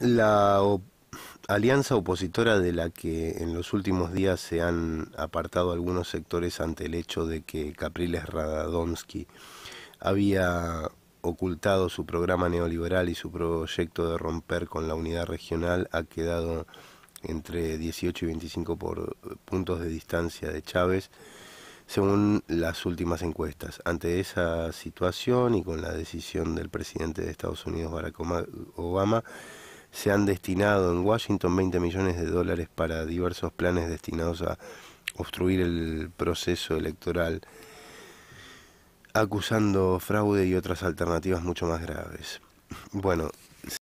La alianza opositora de la que en los últimos días se han apartado algunos sectores ante el hecho de que Capriles Radadonsky había ocultado su programa neoliberal y su proyecto de romper con la unidad regional ha quedado entre 18 y 25 por puntos de distancia de Chávez, según las últimas encuestas. Ante esa situación y con la decisión del presidente de Estados Unidos, Barack Obama, se han destinado en Washington 20 millones de dólares para diversos planes destinados a obstruir el proceso electoral, acusando fraude y otras alternativas mucho más graves. Bueno,